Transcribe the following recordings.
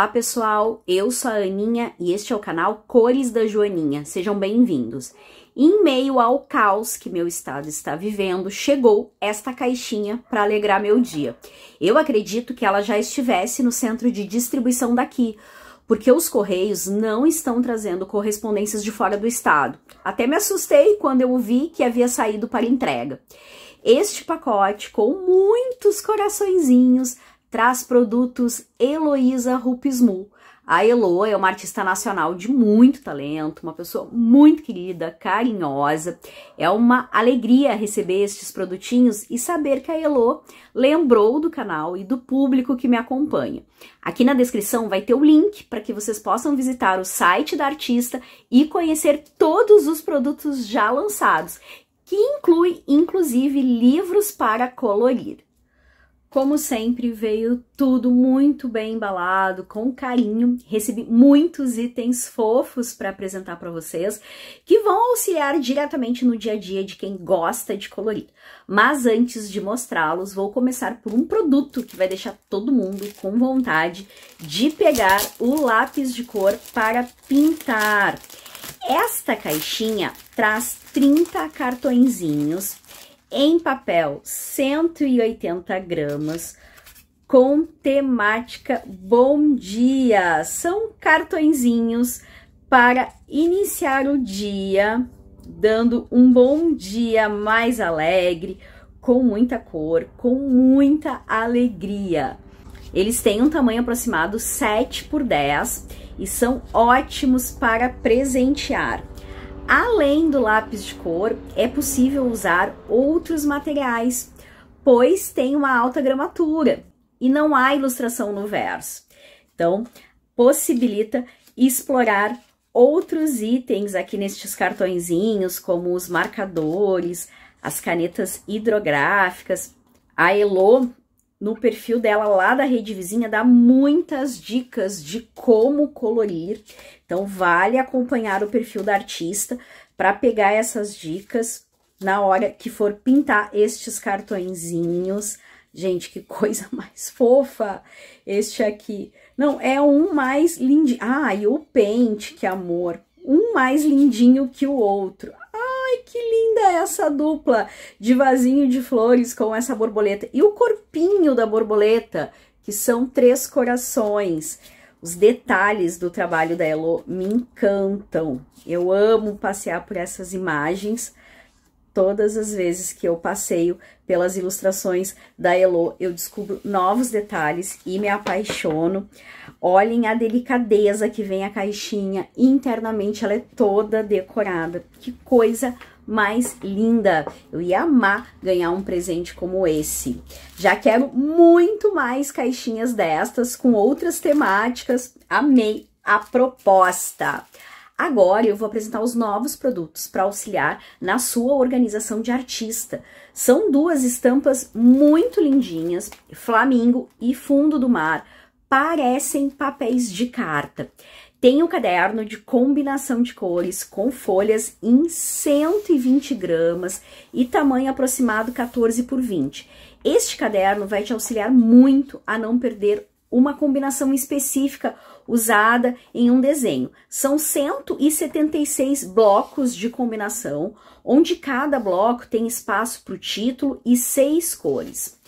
Olá pessoal, eu sou a Aninha e este é o canal Cores da Joaninha, sejam bem-vindos. Em meio ao caos que meu estado está vivendo, chegou esta caixinha para alegrar meu dia. Eu acredito que ela já estivesse no centro de distribuição daqui, porque os correios não estão trazendo correspondências de fora do estado. Até me assustei quando eu vi que havia saído para entrega. Este pacote com muitos coraçõezinhos traz produtos Heloísa Rupismu. A Elo é uma artista nacional de muito talento, uma pessoa muito querida, carinhosa. É uma alegria receber estes produtinhos e saber que a Elo lembrou do canal e do público que me acompanha. Aqui na descrição vai ter o link para que vocês possam visitar o site da artista e conhecer todos os produtos já lançados, que inclui inclusive livros para colorir. Como sempre, veio tudo muito bem embalado, com carinho. Recebi muitos itens fofos para apresentar para vocês, que vão auxiliar diretamente no dia a dia de quem gosta de colorir. Mas antes de mostrá-los, vou começar por um produto que vai deixar todo mundo com vontade de pegar o lápis de cor para pintar. Esta caixinha traz 30 cartõezinhos em papel 180 gramas com temática Bom Dia. São cartõezinhos para iniciar o dia, dando um bom dia mais alegre, com muita cor, com muita alegria. Eles têm um tamanho aproximado 7 por 10 e são ótimos para presentear. Além do lápis de cor, é possível usar outros materiais, pois tem uma alta gramatura e não há ilustração no verso. Então, possibilita explorar outros itens aqui nestes cartõezinhos, como os marcadores, as canetas hidrográficas. A Elo, no perfil dela lá da Rede Vizinha, dá muitas dicas de como colorir então, vale acompanhar o perfil da artista para pegar essas dicas na hora que for pintar estes cartõezinhos. Gente, que coisa mais fofa este aqui. Não, é um mais lindinho. Ah, e o pente, que amor. Um mais lindinho que o outro. Ai, que linda é essa dupla de vasinho de flores com essa borboleta. E o corpinho da borboleta, que são três corações. Os detalhes do trabalho da Elo me encantam. Eu amo passear por essas imagens. Todas as vezes que eu passeio pelas ilustrações da Elo, eu descubro novos detalhes e me apaixono. Olhem a delicadeza que vem a caixinha. Internamente ela é toda decorada. Que coisa maravilhosa! mais linda. Eu ia amar ganhar um presente como esse. Já quero muito mais caixinhas destas com outras temáticas. Amei a proposta. Agora eu vou apresentar os novos produtos para auxiliar na sua organização de artista. São duas estampas muito lindinhas, Flamingo e Fundo do Mar, parecem papéis de carta. Tem o um caderno de combinação de cores com folhas em 120 gramas e tamanho aproximado 14 por 20. Este caderno vai te auxiliar muito a não perder uma combinação específica usada em um desenho. São 176 blocos de combinação, onde cada bloco tem espaço para o título e seis cores.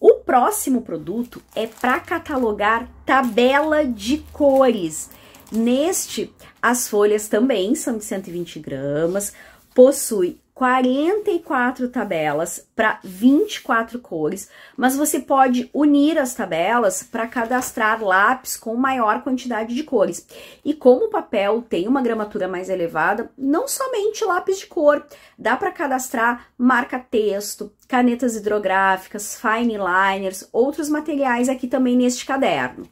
O próximo produto é para catalogar tabela de cores. Neste, as folhas também são de 120 gramas, possui 44 tabelas para 24 cores, mas você pode unir as tabelas para cadastrar lápis com maior quantidade de cores. E como o papel tem uma gramatura mais elevada, não somente lápis de cor, dá para cadastrar marca-texto, canetas hidrográficas, fine liners, outros materiais aqui também neste caderno.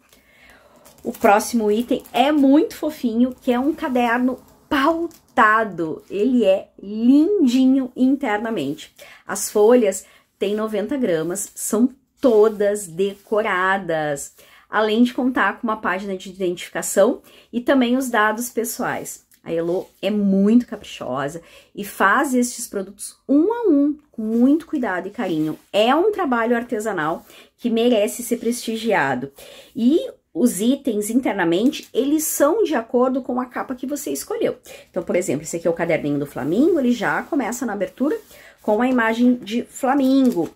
O próximo item é muito fofinho, que é um caderno pautado. Ele é lindinho internamente. As folhas têm 90 gramas, são todas decoradas, além de contar com uma página de identificação e também os dados pessoais. A Elo é muito caprichosa e faz estes produtos um a um, com muito cuidado e carinho. É um trabalho artesanal que merece ser prestigiado. E os itens internamente, eles são de acordo com a capa que você escolheu. Então, por exemplo, esse aqui é o caderninho do Flamingo, ele já começa na abertura com a imagem de Flamingo.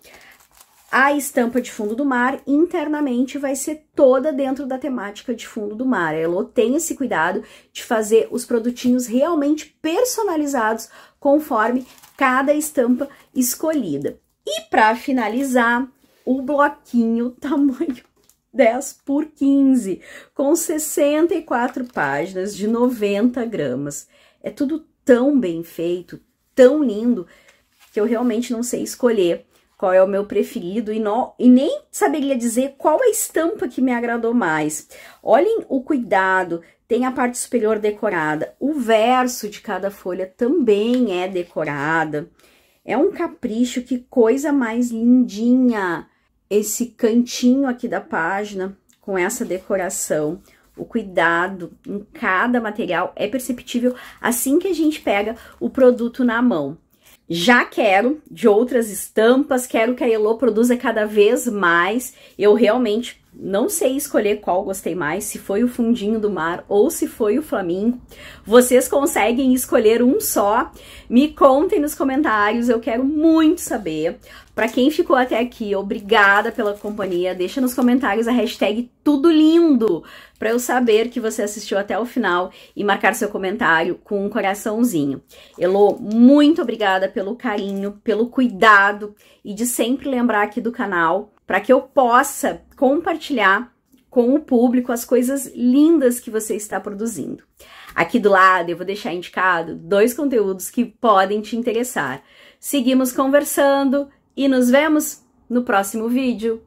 A estampa de fundo do mar, internamente, vai ser toda dentro da temática de fundo do mar. A Elo tem esse cuidado de fazer os produtinhos realmente personalizados conforme cada estampa escolhida. E para finalizar, o bloquinho tamanho 10 por 15, com 64 páginas de 90 gramas. É tudo tão bem feito, tão lindo, que eu realmente não sei escolher qual é o meu preferido e, não, e nem saberia dizer qual a estampa que me agradou mais. Olhem o cuidado, tem a parte superior decorada, o verso de cada folha também é decorada. É um capricho, que coisa mais lindinha! esse cantinho aqui da página com essa decoração, o cuidado em cada material é perceptível assim que a gente pega o produto na mão. Já quero de outras estampas, quero que a Elo produza cada vez mais. Eu realmente não sei escolher qual gostei mais, se foi o fundinho do mar ou se foi o flamingo. Vocês conseguem escolher um só? Me contem nos comentários, eu quero muito saber. Para quem ficou até aqui, obrigada pela companhia. Deixa nos comentários a hashtag tudo lindo para eu saber que você assistiu até o final e marcar seu comentário com um coraçãozinho. Elô, muito obrigada pelo carinho, pelo cuidado e de sempre lembrar aqui do canal para que eu possa compartilhar com o público as coisas lindas que você está produzindo. Aqui do lado eu vou deixar indicado dois conteúdos que podem te interessar. Seguimos conversando e nos vemos no próximo vídeo.